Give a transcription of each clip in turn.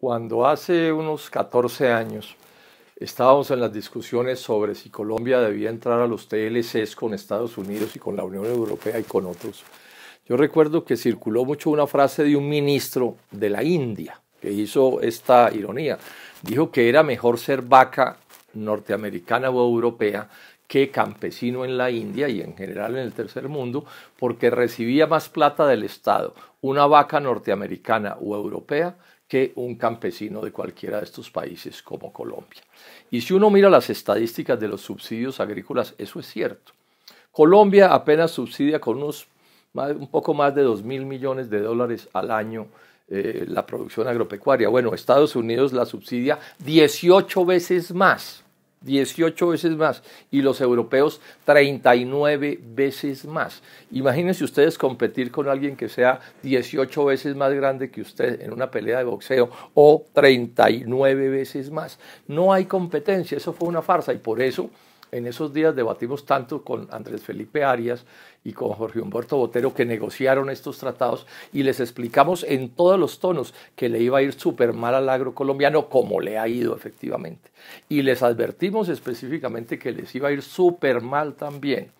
Cuando hace unos 14 años estábamos en las discusiones sobre si Colombia debía entrar a los TLCs con Estados Unidos y con la Unión Europea y con otros, yo recuerdo que circuló mucho una frase de un ministro de la India que hizo esta ironía. Dijo que era mejor ser vaca norteamericana o europea que campesino en la India y en general en el tercer mundo, porque recibía más plata del Estado, una vaca norteamericana o europea que un campesino de cualquiera de estos países como Colombia. Y si uno mira las estadísticas de los subsidios agrícolas, eso es cierto. Colombia apenas subsidia con unos un poco más de 2 mil millones de dólares al año eh, la producción agropecuaria. Bueno, Estados Unidos la subsidia 18 veces más. 18 veces más y los europeos 39 veces más. Imagínense ustedes competir con alguien que sea 18 veces más grande que usted en una pelea de boxeo o 39 veces más. No hay competencia, eso fue una farsa y por eso en esos días debatimos tanto con Andrés Felipe Arias y con Jorge Humberto Botero que negociaron estos tratados y les explicamos en todos los tonos que le iba a ir súper mal al agro colombiano como le ha ido efectivamente. Y les advertimos específicamente que les iba a ir súper mal también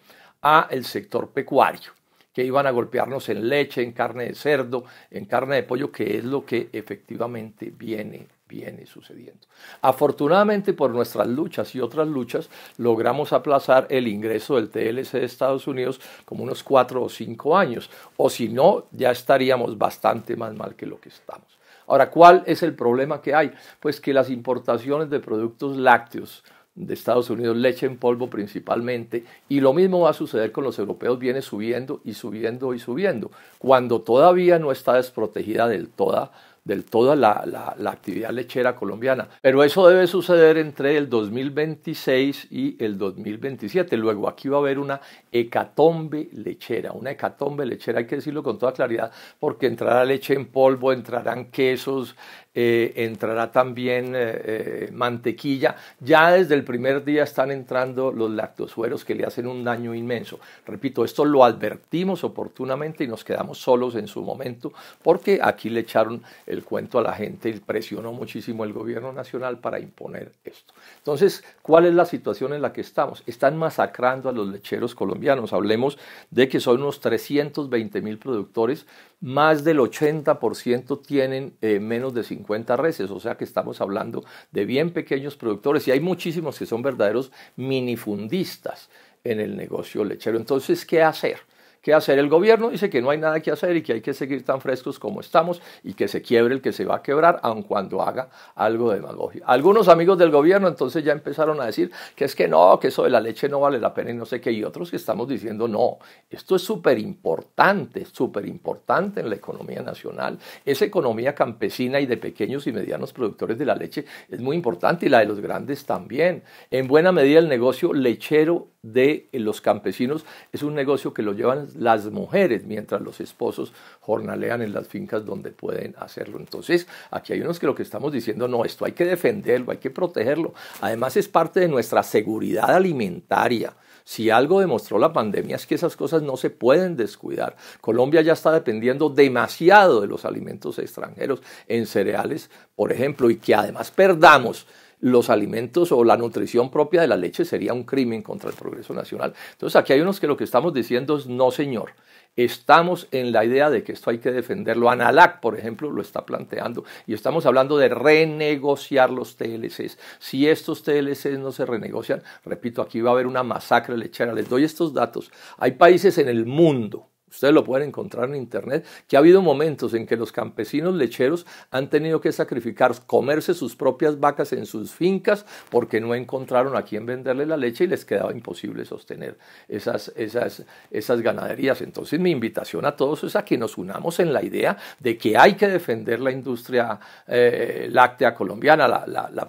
a el sector pecuario que iban a golpearnos en leche, en carne de cerdo, en carne de pollo, que es lo que efectivamente viene viene sucediendo. Afortunadamente por nuestras luchas y otras luchas logramos aplazar el ingreso del TLC de Estados Unidos como unos cuatro o cinco años, o si no, ya estaríamos bastante más mal que lo que estamos. Ahora, ¿cuál es el problema que hay? Pues que las importaciones de productos lácteos de Estados Unidos, leche en polvo principalmente, y lo mismo va a suceder con los europeos, viene subiendo y subiendo y subiendo, cuando todavía no está desprotegida del toda del toda la, actividad lechera colombiana. Pero eso debe suceder entre el 2026 y el 2027. Luego aquí va a haber una hecatombe lechera, una hecatombe lechera, hay que decirlo con toda claridad, porque entrará leche en polvo, entrarán quesos, eh, entrará también eh, eh, mantequilla. Ya desde el primer día están entrando los lactosueros que le hacen un daño inmenso. Repito, esto lo advertimos oportunamente y nos quedamos solos en su momento porque aquí le echaron el cuento a la gente y presionó muchísimo el gobierno nacional para imponer esto. Entonces, ¿cuál es la situación en la que estamos? Están masacrando a los lecheros colombianos. Hablemos de que son unos 320 mil productores, más del 80% tienen eh, menos de 50 reses, o sea que estamos hablando de bien pequeños productores y hay muchísimos que son verdaderos minifundistas en el negocio lechero. Entonces, ¿qué hacer? ¿Qué hacer. El gobierno dice que no hay nada que hacer y que hay que seguir tan frescos como estamos y que se quiebre el que se va a quebrar, aun cuando haga algo de demagogia. Algunos amigos del gobierno entonces ya empezaron a decir que es que no, que eso de la leche no vale la pena y no sé qué, y otros que estamos diciendo no, esto es súper importante, súper importante en la economía nacional. Esa economía campesina y de pequeños y medianos productores de la leche es muy importante y la de los grandes también. En buena medida el negocio lechero de los campesinos es un negocio que lo llevan las mujeres mientras los esposos jornalean en las fincas donde pueden hacerlo. Entonces, aquí hay unos que lo que estamos diciendo, no, esto hay que defenderlo, hay que protegerlo. Además, es parte de nuestra seguridad alimentaria. Si algo demostró la pandemia es que esas cosas no se pueden descuidar. Colombia ya está dependiendo demasiado de los alimentos extranjeros en cereales, por ejemplo, y que además perdamos los alimentos o la nutrición propia de la leche sería un crimen contra el progreso nacional. Entonces aquí hay unos que lo que estamos diciendo es no señor. Estamos en la idea de que esto hay que defenderlo. Analac, por ejemplo, lo está planteando. Y estamos hablando de renegociar los TLCs. Si estos TLCs no se renegocian, repito, aquí va a haber una masacre lechera. Les doy estos datos. Hay países en el mundo Ustedes lo pueden encontrar en internet, que ha habido momentos en que los campesinos lecheros han tenido que sacrificar, comerse sus propias vacas en sus fincas porque no encontraron a quién venderle la leche y les quedaba imposible sostener esas, esas, esas ganaderías. Entonces mi invitación a todos es a que nos unamos en la idea de que hay que defender la industria eh, láctea colombiana, la,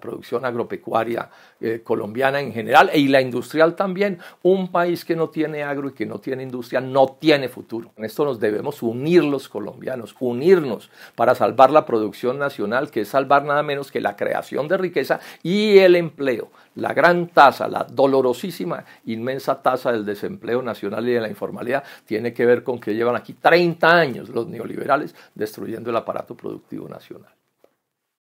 producción agropecuaria eh, colombiana en general y la industrial también. Un país que no tiene agro y que no tiene industria no tiene futuro. En esto nos debemos unir los colombianos, unirnos para salvar la producción nacional, que es salvar nada menos que la creación de riqueza y el empleo. La gran tasa, la dolorosísima, inmensa tasa del desempleo nacional y de la informalidad tiene que ver con que llevan aquí 30 años los neoliberales destruyendo el aparato productivo nacional.